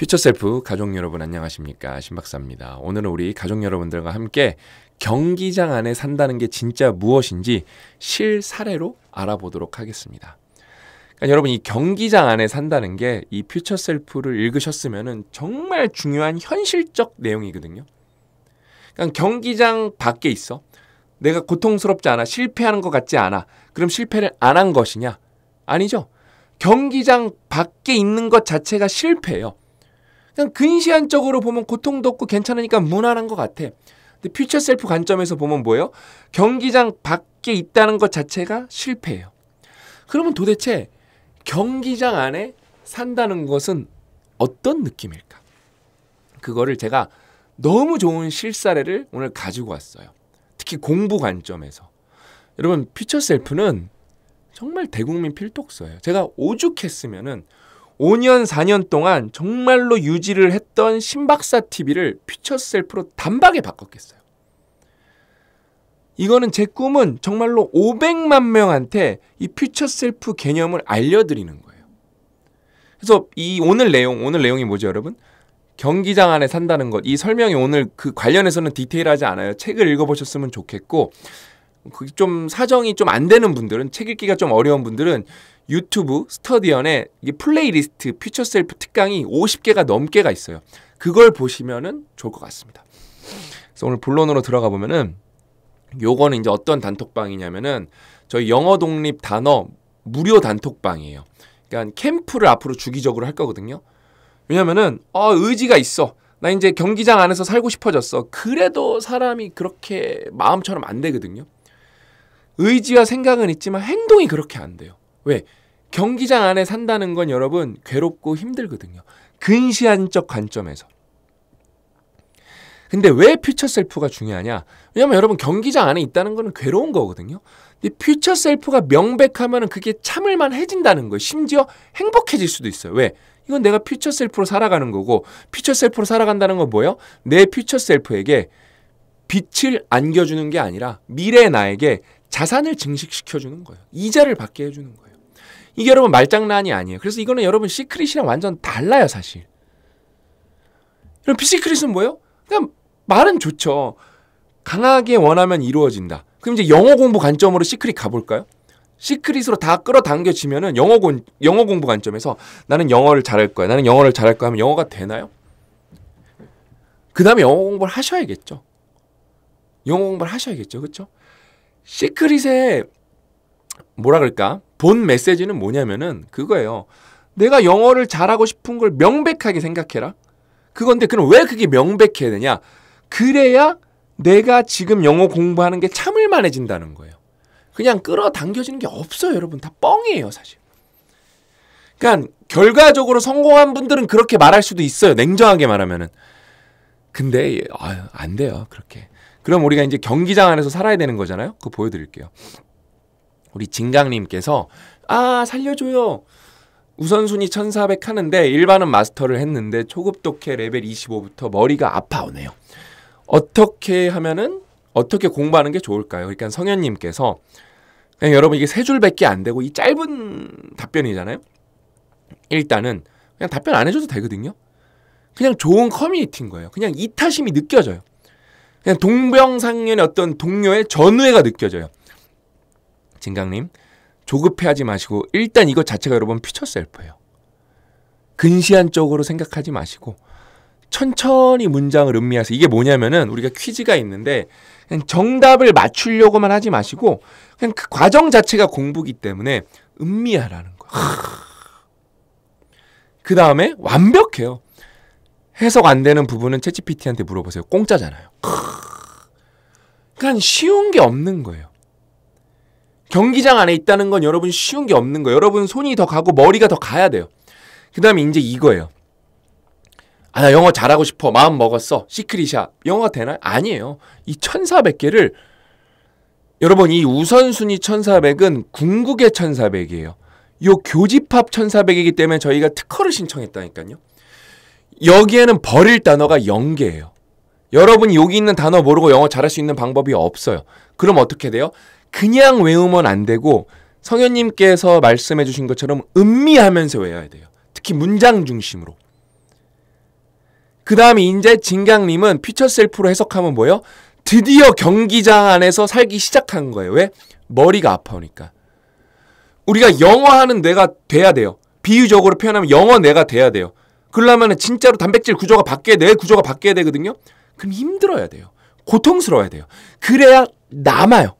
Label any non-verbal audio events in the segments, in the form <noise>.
퓨처셀프 가족 여러분 안녕하십니까 신박사입니다. 오늘은 우리 가족 여러분들과 함께 경기장 안에 산다는 게 진짜 무엇인지 실사례로 알아보도록 하겠습니다. 그러니까 여러분 이 경기장 안에 산다는 게 이 퓨처셀프를 읽으셨으면 정말 중요한 현실적 내용이거든요. 그러니까 경기장 밖에 있어. 내가 고통스럽지 않아. 실패하는 것 같지 않아. 그럼 실패를 안 한 것이냐? 아니죠. 경기장 밖에 있는 것 자체가 실패예요. 그냥 근시안적으로 보면 고통도 없고 괜찮으니까 무난한 것 같아. 근데 퓨처 셀프 관점에서 보면 뭐예요? 경기장 밖에 있다는 것 자체가 실패예요. 그러면 도대체 경기장 안에 산다는 것은 어떤 느낌일까? 그거를 제가 너무 좋은 실사례를 오늘 가지고 왔어요. 특히 공부 관점에서. 여러분, 퓨처 셀프는 정말 대국민 필독서예요. 제가 오죽했으면은 5년, 4년 동안 정말로 유지를 했던 신박사 TV를 퓨처셀프로 단박에 바꿨겠어요. 이거는 제 꿈은 정말로 500만 명한테 이 퓨처셀프 개념을 알려드리는 거예요. 그래서 이 오늘 내용, 오늘 내용이 뭐죠, 여러분? 경기장 안에 산다는 것. 이 설명이 오늘 그 관련해서는 디테일하지 않아요. 책을 읽어보셨으면 좋겠고, 그좀 사정이 좀 안 되는 분들은 책 읽기가 좀 어려운 분들은 유튜브 스터디언에 플레이리스트 퓨처 셀프 특강이 50개가 넘게가 있어요. 그걸 보시면은 좋을 것 같습니다. 그래서 오늘 본론으로 들어가 보면은 요거는 이제 어떤 단톡방이냐면은 저희 영어 독립 단어 무료 단톡방이에요. 그러니까 캠프를 앞으로 주기적으로 할 거거든요. 왜냐면은 어 의지가 있어. 나 이제 경기장 안에서 살고 싶어졌어. 그래도 사람이 그렇게 마음처럼 안 되거든요. 의지와 생각은 있지만 행동이 그렇게 안 돼요. 왜? 경기장 안에 산다는 건 여러분 괴롭고 힘들거든요. 근시안적 관점에서. 근데 왜 퓨처 셀프가 중요하냐? 왜냐면 여러분 경기장 안에 있다는 거는 괴로운 거거든요. 근데 퓨처 셀프가 명백하면 그게 참을만 해진다는 거예요. 심지어 행복해질 수도 있어요. 왜? 이건 내가 퓨처 셀프로 살아가는 거고 퓨처 셀프로 살아간다는 건 뭐예요? 내 퓨처 셀프에게 빛을 안겨주는 게 아니라 미래 의 나에게 자산을 증식시켜주는 거예요. 이자를 받게 해주는 거예요. 이게 여러분 말장난이 아니에요. 그래서 이거는 여러분 시크릿이랑 완전 달라요, 사실. 그럼 시크릿은 뭐예요? 그냥 말은 좋죠. 강하게 원하면 이루어진다. 그럼 이제 영어 공부 관점으로 시크릿 가볼까요? 시크릿으로 다 끌어당겨지면은 영어, 공, 영어 공부 관점에서 나는 영어를 잘할 거야. 나는 영어를 잘할 거야 하면 영어가 되나요? 그 다음에 영어 공부를 하셔야겠죠. 영어 공부를 하셔야겠죠. 그쵸? 시크릿에 뭐라 그럴까? 본 메시지는 뭐냐면은 그거예요. 내가 영어를 잘하고 싶은 걸 명백하게 생각해라. 그건데 그럼 왜 그게 명백해야 되냐? 그래야 내가 지금 영어 공부하는 게 참을만해진다는 거예요. 그냥 끌어당겨지는 게 없어요, 여러분. 다 뻥이에요, 사실. 그러니까 결과적으로 성공한 분들은 그렇게 말할 수도 있어요. 냉정하게 말하면은. 근데 아유, 안 돼요, 그렇게. 그럼 우리가 이제 경기장 안에서 살아야 되는 거잖아요. 그거 보여드릴게요. 우리 진강님께서 아 살려줘요. 우선순위 1400 하는데 일반은 마스터를 했는데 초급 독해 레벨 25부터 머리가 아파오네요. 어떻게 하면은 어떻게 공부하는 게 좋을까요? 그러니까 성현님께서 그냥 네, 여러분 이게 세 줄밖에 안 되고 이 짧은 답변이잖아요. 일단은 그냥 답변 안 해줘도 되거든요. 그냥 좋은 커뮤니티인 거예요. 그냥 이타심이 느껴져요. 그냥 동병상련의 어떤 동료의 전우애가 느껴져요. 진강님 조급해하지 마시고 일단 이것 자체가 여러분 피처 셀프예요. 근시안적으로 생각하지 마시고 천천히 문장을 음미하세요 이게 뭐냐면은 우리가 퀴즈가 있는데 그냥 정답을 맞추려고만 하지 마시고 그냥 그 과정 자체가 공부기 때문에 음미하라는 거야. 그 다음에 완벽해요. 해석 안 되는 부분은 채찌PT한테 물어보세요. 공짜잖아요. 그냥 그러니까 쉬운 게 없는 거예요. 경기장 안에 있다는 건 여러분 쉬운 게 없는 거예요. 여러분 손이 더 가고 머리가 더 가야 돼요. 그 다음에 이제 이거예요. 아, 나 영어 잘하고 싶어. 마음 먹었어. 시크릿샷 영어가 되나요? 아니에요. 이 1400개를 여러분 이 우선순위 1400은 궁극의 1400이에요. 요 교집합 1400이기 때문에 저희가 특허를 신청했다니까요. 여기에는 버릴 단어가 0개예요. 여러분 여기 있는 단어 모르고 영어 잘할 수 있는 방법이 없어요. 그럼 어떻게 돼요? 그냥 외우면 안 되고 성현님께서 말씀해 주신 것처럼 음미하면서 외워야 돼요. 특히 문장 중심으로. 그 다음에 이제 진강님은 피처셀프로 해석하면 뭐예요? 드디어 경기장 안에서 살기 시작한 거예요. 왜? 머리가 아파오니까. 우리가 영어하는 뇌가 돼야 돼요. 비유적으로 표현하면 영어 뇌가 돼야 돼요. 그러려면 진짜로 단백질 구조가 바뀌어야 뇌 구조가 바뀌어야 되거든요. 그럼 힘들어야 돼요. 고통스러워야 돼요. 그래야 남아요.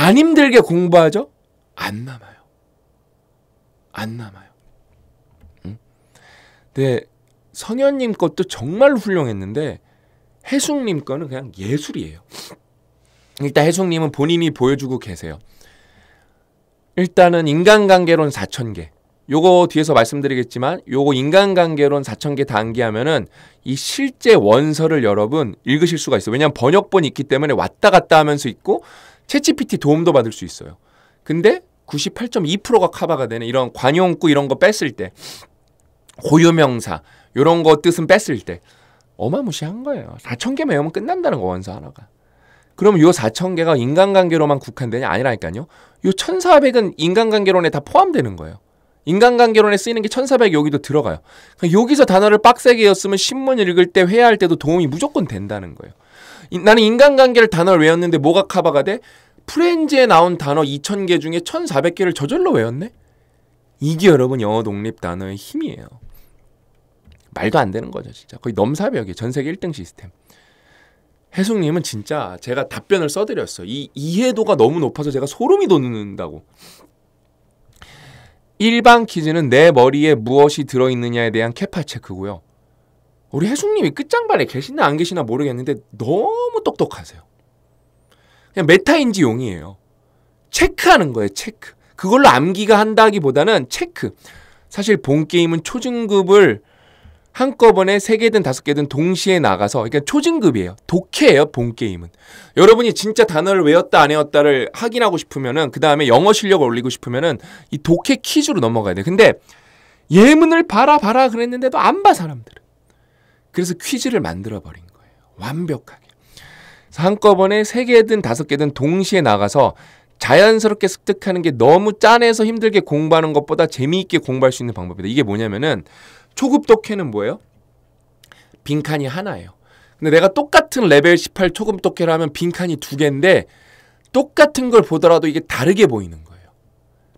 안 힘들게 공부하죠? 안 남아요. 안 남아요. 응? 근데 성현님 것도 정말 훌륭했는데 해숙님 거는 그냥 예술이에요. 일단 해숙님은 본인이 보여주고 계세요. 일단은 인간관계론 4천개 요거 뒤에서 말씀드리겠지만 요거 인간관계론 4천개 단기하면은 이 실제 원서를 여러분 읽으실 수가 있어요. 왜냐하면 번역본 있기 때문에 왔다 갔다 하면서 있고 채찌PT 도움도 받을 수 있어요. 근데 98.2%가 커버가 되는 이런 관용구 이런 거 뺐을 때 고유명사 이런 거 뜻은 뺐을 때 어마무시한 거예요. 4천 개만 외우면 끝난다는 거 원서 하나가. 그럼 요 4천 개가 인간관계로만 국한되냐 아니라니까요. 요 1,400은 인간관계론에 다 포함되는 거예요. 인간관계론에 쓰이는 게 1,400 여기도 들어가요. 그러니까 여기서 단어를 빡세게 였으면 신문 읽을 때 회화할 때도 도움이 무조건 된다는 거예요. 나는 인간관계를 단어를 외웠는데 뭐가 커버가 돼? 프렌즈에 나온 단어 2000개 중에 1400개를 저절로 외웠네? 이게 여러분 영어 독립 단어의 힘이에요. 말도 안 되는 거죠, 진짜. 거의 넘사벽이에요. 전 세계 1등 시스템. 해숙님은 진짜 제가 답변을 써드렸어이 이해도가 너무 높아서 제가 소름이 돋는다고. 일반 퀴즈는 내 머리에 무엇이 들어있느냐에 대한 캐파 체크고요. 우리 해숙님이 끝장발에 계시나 안 계시나 모르겠는데 너무 똑똑하세요. 그냥 메타인지 용이에요. 체크하는 거예요, 체크. 그걸로 암기가 한다기보다는 체크. 사실 본 게임은 초중급을 한꺼번에 세개든 다섯 개든 동시에 나가서 그러니까 초중급이에요. 독해예요, 본 게임은. 여러분이 진짜 단어를 외웠다 안 외웠다를 확인하고 싶으면은 그다음에 영어 실력을 올리고 싶으면은 이 독해 퀴즈로 넘어가야 돼. 근데 예문을 봐라 봐라 그랬는데도 안 봐 사람들은. 그래서 퀴즈를 만들어 버린 거예요. 완벽하게. 한꺼번에 세 개든 다섯 개든 동시에 나가서 자연스럽게 습득하는 게 너무 짠해서 힘들게 공부하는 것보다 재미있게 공부할 수 있는 방법이다. 이게 뭐냐면은 초급 독해는 뭐예요? 빈칸이 하나예요. 근데 내가 똑같은 레벨 18 초급 독해를 하면 빈칸이 두 개인데 똑같은 걸 보더라도 이게 다르게 보이는 거예요.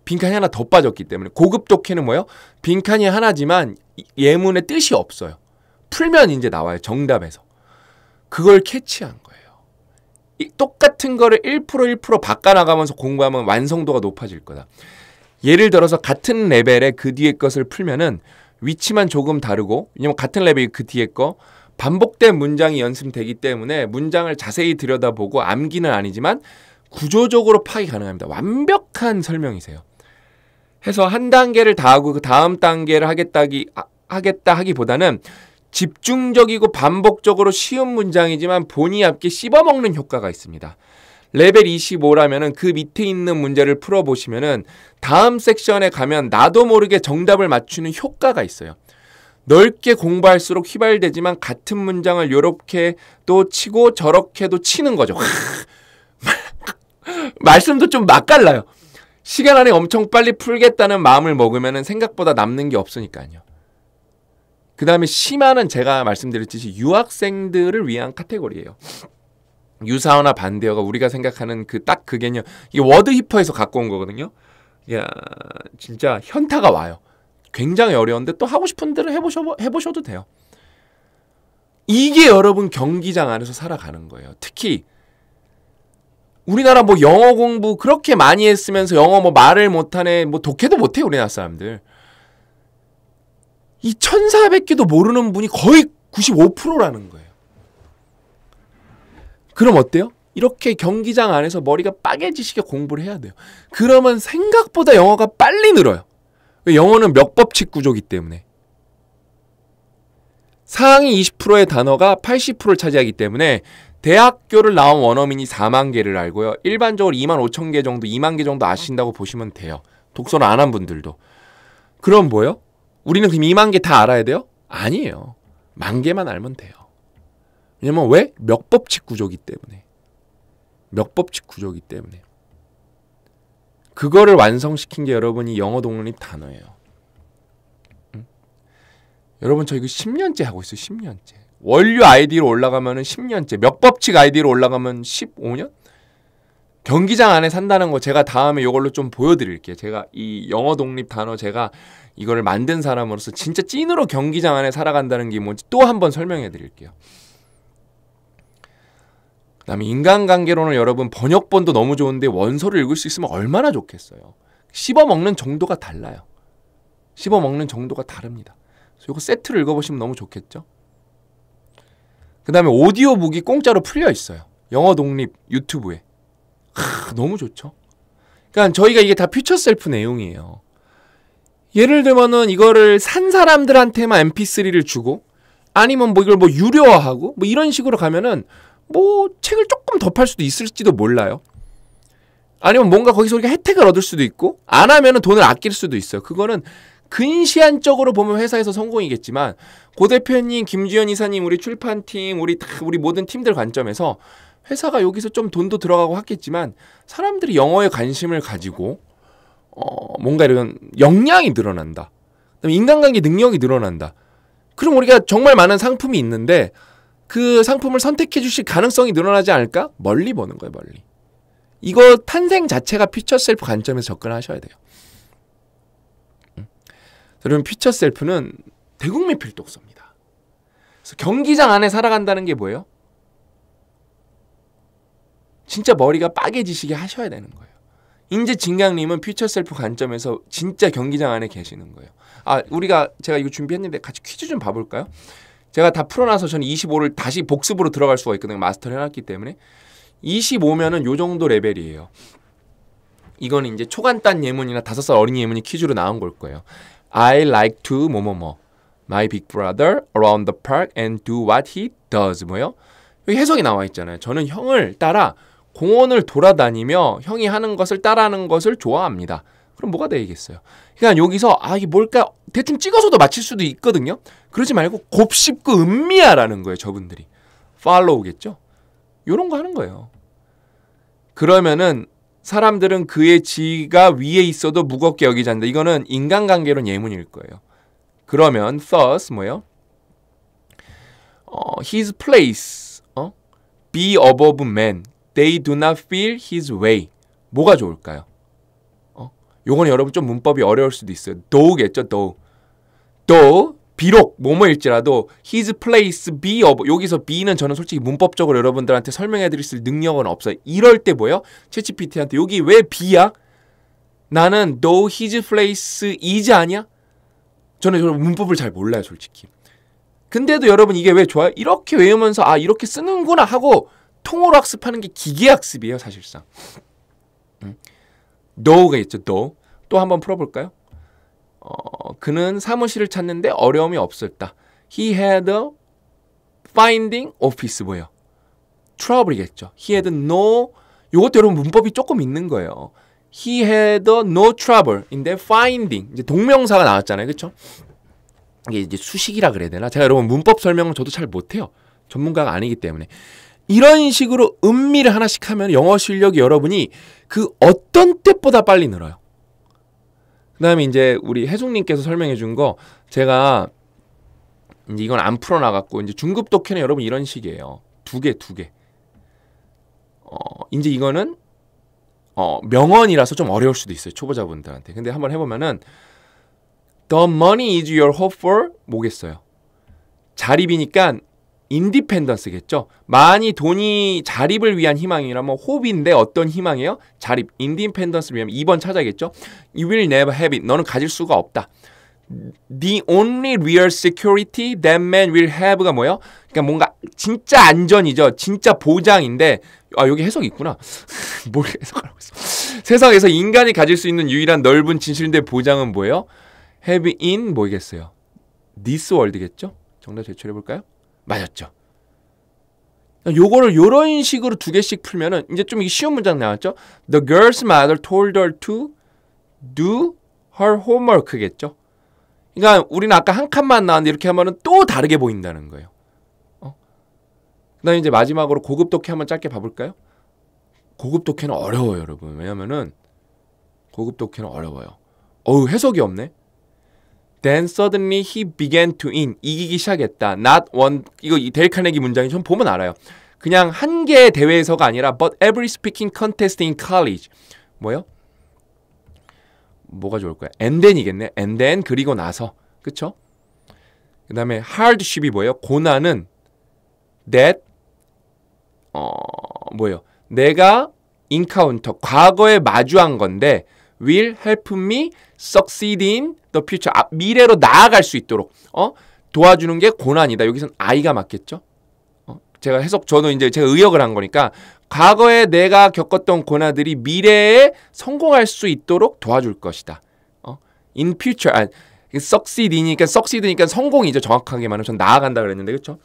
빈칸이 하나 더 빠졌기 때문에 고급 독해는 뭐예요? 빈칸이 하나지만 예문의 뜻이 없어요. 풀면 이제 나와요. 정답에서. 그걸 캐치한 거예요. 똑같은 거를 1% 1% 바꿔나가면서 공부하면 완성도가 높아질 거다. 예를 들어서 같은 레벨의 그 뒤에 것을 풀면은 위치만 조금 다르고 왜냐면 같은 레벨이 그 뒤에 거 반복된 문장이 연습되기 때문에 문장을 자세히 들여다보고 암기는 아니지만 구조적으로 파악이 가능합니다. 완벽한 설명이세요. 해서 한 단계를 다 하고 그 다음 단계를 하겠다기 아, 하겠다 하기보다는 집중적이고 반복적으로 쉬운 문장이지만 본의 앞게 씹어먹는 효과가 있습니다. 레벨 25라면은 그 밑에 있는 문제를 풀어보시면은 다음 섹션에 가면 나도 모르게 정답을 맞추는 효과가 있어요. 넓게 공부할수록 휘발되지만 같은 문장을 요렇게 또 치고 저렇게도 치는 거죠. 말씀도 좀 맛깔나요. 시간 안에 엄청 빨리 풀겠다는 마음을 먹으면 생각보다 남는 게 없으니까요. 그 다음에 심화는 제가 말씀드렸듯이 유학생들을 위한 카테고리예요. 유사어나 반대어가 우리가 생각하는 그 딱그 그 개념 이게 워드 히퍼에서 갖고 온 거거든요. 야 진짜 현타가 와요. 굉장히 어려운데 또 하고 싶은 대로 해보셔, 해보셔도 돼요. 이게 여러분 경기장 안에서 살아가는 거예요. 특히 우리나라 뭐 영어 공부 그렇게 많이 했으면서 영어 뭐 말을 못하네 뭐 독해도 못해 우리나라 사람들 이 1400개도 모르는 분이 거의 95%라는 거예요. 그럼 어때요? 이렇게 경기장 안에서 머리가 빠개지시게 공부를 해야 돼요. 그러면 생각보다 영어가 빨리 늘어요. 영어는 몇 법칙 구조기 때문에. 상위 20%의 단어가 80%를 차지하기 때문에 대학교를 나온 원어민이 4만 개를 알고요. 일반적으로 2만 5천 개 정도, 2만 개 정도 아신다고 보시면 돼요. 독서를 안 한 분들도. 그럼 뭐예요? 우리는 그럼 2만 개 다 알아야 돼요? 아니에요. 만 개만 알면 돼요. 왜냐면 왜? 몇법칙 구조기 때문에. 몇법칙 구조기 때문에. 그거를 완성시킨 게 여러분이 영어 독립 단어예요. 응? 여러분 저 이거 10년째 하고 있어요. 10년째. 원류 아이디로 올라가면 10년째. 몇법칙 아이디로 올라가면 15년? 경기장 안에 산다는 거 제가 다음에 이걸로 좀 보여드릴게요. 제가 이 영어 독립 단어 제가 이거를 만든 사람으로서 진짜 찐으로 경기장 안에 살아간다는 게 뭔지 또 한 번 설명해 드릴게요. 그 다음에 인간관계론는 여러분 번역본도 너무 좋은데 원서를 읽을 수 있으면 얼마나 좋겠어요. 씹어먹는 정도가 달라요. 씹어먹는 정도가 다릅니다. 그 이거 세트를 읽어보시면 너무 좋겠죠? 그 다음에 오디오북이 공짜로 풀려 있어요. 영어 독립 유튜브에. 크, 너무 좋죠. 그러니까 저희가 이게 다 퓨처 셀프 내용이에요. 예를 들면은 이거를 산 사람들한테만 mp3를 주고 아니면 뭐 이걸 뭐 유료화하고 뭐 이런 식으로 가면은 뭐 책을 조금 더 팔 수도 있을지도 몰라요. 아니면 뭔가 거기서 우리가 혜택을 얻을 수도 있고 안 하면은 돈을 아낄 수도 있어요. 그거는 근시안적으로 보면 회사에서 성공이겠지만 고 대표님, 김주현 이사님, 우리 출판팀, 우리 우리 모든 팀들 관점에서 회사가 여기서 좀 돈도 들어가고 하겠지만 사람들이 영어에 관심을 가지고 어, 뭔가 이런 역량이 늘어난다. 그다음에 인간관계 능력이 늘어난다. 그럼 우리가 정말 많은 상품이 있는데 그 상품을 선택해 주실 가능성이 늘어나지 않을까? 멀리 보는 거예요, 멀리. 이거 탄생 자체가 피처 셀프 관점에서 접근하셔야 돼요. 음. 그러면 피처 셀프는 대국민 필독서입니다. 그래서 경기장 안에 살아간다는 게 뭐예요? 진짜 머리가 빠개지시게 하셔야 되는 거예요. 인제 진강님은 퓨처 셀프 관점에서 진짜 경기장 안에 계시는 거예요. 아, 우리가 제가 이거 준비했는데 같이 퀴즈 좀 봐볼까요? 제가 다 풀어놔서 저는 25를 다시 복습으로 들어갈 수가 있거든요. 마스터를 해놨기 때문에. 25면은 요 정도 레벨이에요. 이건 이제 초간단 예문이나 다섯 살 어린 예문이 퀴즈로 나온 걸 거예요. I like to 뭐뭐뭐. 뭐, 뭐. My big brother around the park and do what he does. 뭐요? 여기 해석이 나와 있잖아요. 저는 형을 따라 공원을 돌아다니며 형이 하는 것을 따라하는 것을 좋아합니다. 그럼 뭐가 되겠어요? 그러니까 여기서 아 이게 뭘까 대충 찍어서도 맞힐 수도 있거든요. 그러지 말고 곱씹고 음미하라는 거예요. 저분들이 팔로우겠죠. 요런 거 하는 거예요. 그러면은 사람들은 그의 지가 위에 있어도 무겁게 여기지 않는다. 이거는 인간관계론 예문일 거예요. 그러면 thus 뭐요? 어, his place 어? be above men They do not feel his way. 뭐가 좋을까요? 어? 요건 여러분 좀 문법이 어려울 수도 있어요. do겠죠, do. do 비록 뭐뭐일지라도 his place be of 여기서 be는 저는 솔직히 문법적으로 여러분들한테 설명해 드릴 수 능력은 없어요. 이럴 때 뭐예요? 채치피티한테 여기 왜 be야? 나는 do his place is 아니야? 저는 저는 문법을 잘 몰라요, 솔직히. 근데도 여러분 이게 왜 좋아요? 이렇게 외우면서 아 이렇게 쓰는구나 하고 통으로 학습하는 게 기계학습이에요, 사실상. 음. 너가 있죠, 너. 또 한번 풀어볼까요? 어, 그는 사무실을 찾는데 어려움이 없었다. He had a finding office 뭐예요? trouble이겠죠. He had no 요것도 여러분 문법이 조금 있는 거예요. He had no trouble인데 finding 이제 동명사가 나왔잖아요, 그렇죠? 이게 이제 수식이라 그래야 되나? 제가 여러분 문법 설명을 저도 잘 못해요. 전문가가 아니기 때문에 이런 식으로 은밀를 하나씩 하면 영어 실력이 여러분이 그 어떤 때보다 빨리 늘어요. 그 다음에 이제 우리 혜송님께서 설명해 준 거 제가 이건 안 풀어나갔고 이제 중급 독해는 여러분 이런 식이에요. 두 개, 두 개. 어, 이제 이거는 어, 명언이라서 좀 어려울 수도 있어요. 초보자분들한테. 근데 한번 해보면은 The money is your hope for 뭐겠어요? 자립이니까 인디펜던스겠죠. 많이 돈이 자립을 위한 희망이라면 뭐 호비인데 어떤 희망이에요? 자립. 인디펜던스를 위한 2번 찾아겠죠. 야 You will never have it. 너는 가질 수가 없다. The only real security that man will have가 뭐예요? 그러니까 뭔가 진짜 안전이죠. 진짜 보장인데 아 여기 해석이 있구나. <laughs> 뭘해석하고 했어. 세상에서 인간이 가질 수 있는 유일한 넓은 진실인데 보장은 뭐예요? have in 뭐겠어요? this world겠죠? 정답 제출해 볼까요? 맞았죠. 요거를 요런 식으로 두 개씩 풀면은 이제 좀 쉬운 문장 나왔죠. The girl's mother told her to do her homework겠죠. 그러니까 우리는 아까 한 칸만 나왔는데 이렇게 하면은 또 다르게 보인다는 거예요. 어? 그다음 이제 마지막으로 고급 독해 한번 짧게 봐볼까요? 고급 독해는 어려워요, 여러분. 왜냐면은 고급 독해는 어려워요. 어우 해석이 없네. Then suddenly he began to in 이기기 시작했다. Not one 이거 이 데일 카네기 문장이 전 보면 알아요. 그냥 한 개의 대회에서가 아니라 but every speaking contest in college 뭐요? 뭐가 좋을 거야? and then이겠네. and then 그리고 나서 그쵸? 그 다음에 hardship이 뭐예요? 고난은 that 어 뭐예요? 내가 인카운터 과거에 마주한 건데 will help me succeed in 더 퓨처 아, 미래로 나아갈 수 있도록 어? 도와주는 게 고난이다. 여기선 아이가 맞겠죠? 어? 제가 해석 저는 이제 제가 의역을 한 거니까 과거에 내가 겪었던 고난들이 미래에 성공할 수 있도록 도와줄 것이다. 어? In f u t 아, s u c 니까석시 c 니까 성공이죠. 정확하게 말하면 전 나아간다 그랬는데 그렇죠?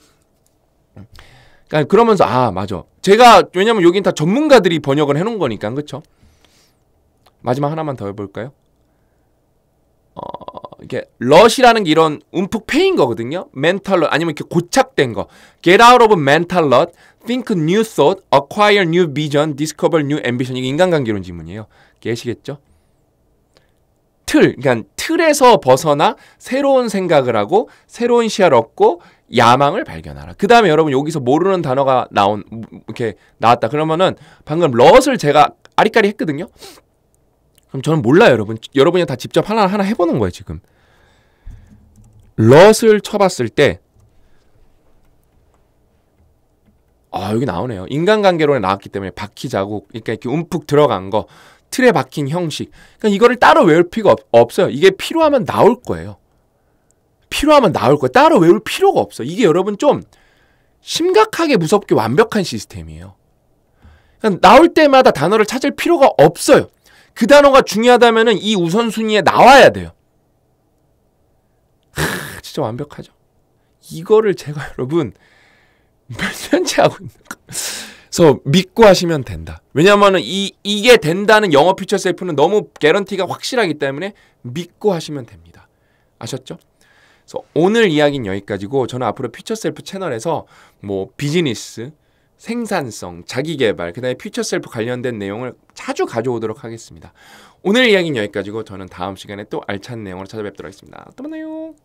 그러니까 그러면서 아 맞아. 제가 왜냐면 여긴 다 전문가들이 번역을 해놓은 거니까 그렇죠? 마지막 하나만 더 해볼까요? 어, 이게 러시라는 게 이런 움푹 패인 거거든요. 멘탈럿 아니면 이렇게 고착된 거. Get out of a mental rut, think new thought, acquire new vision, discover new ambition. 이게 인간관계론 지문이에요. 계시겠죠? 틀, 그러니까 틀에서 벗어나 새로운 생각을 하고 새로운 시야를 얻고 야망을 발견하라. 그 다음에 여러분 여기서 모르는 단어가 나온 이렇게 나왔다. 그러면은 방금 럿을 제가 아리까리 했거든요. 그럼 저는 몰라요, 여러분. 여러분이 다 직접 하나 하나 해보는 거예요, 지금. 럿을 쳐봤을 때, 아, 여기 나오네요. 인간관계론에 나왔기 때문에 바퀴 자국, 그러니까 이렇게 움푹 들어간 거, 틀에 박힌 형식. 그러니까 이거를 따로 외울 필요가 없, 없어요. 이게 필요하면 나올 거예요. 필요하면 나올 거예요. 따로 외울 필요가 없어. 이게 여러분 좀 심각하게 무섭게 완벽한 시스템이에요. 그러니까 나올 때마다 단어를 찾을 필요가 없어요. 그 단어가 중요하다면은 이 우선순위에 나와야 돼요. 하, 진짜 완벽하죠. 이거를 제가 <laughs> 여러분 몇 년째 하고 있는 거. 그래서 믿고 하시면 된다. 왜냐하면은 이 이게 된다는 영어 퓨처 셀프는 너무 개런티가 확실하기 때문에 믿고 하시면 됩니다. 아셨죠? 그래서 오늘 이야기는 여기까지고 저는 앞으로 퓨처 셀프 채널에서 뭐 비즈니스 생산성, 자기개발, 그 다음에 퓨처셀프 관련된 내용을 자주 가져오도록 하겠습니다. 오늘 이야기는 여기까지고 저는 다음 시간에 또 알찬 내용으로 찾아뵙도록 하겠습니다. 또 만나요.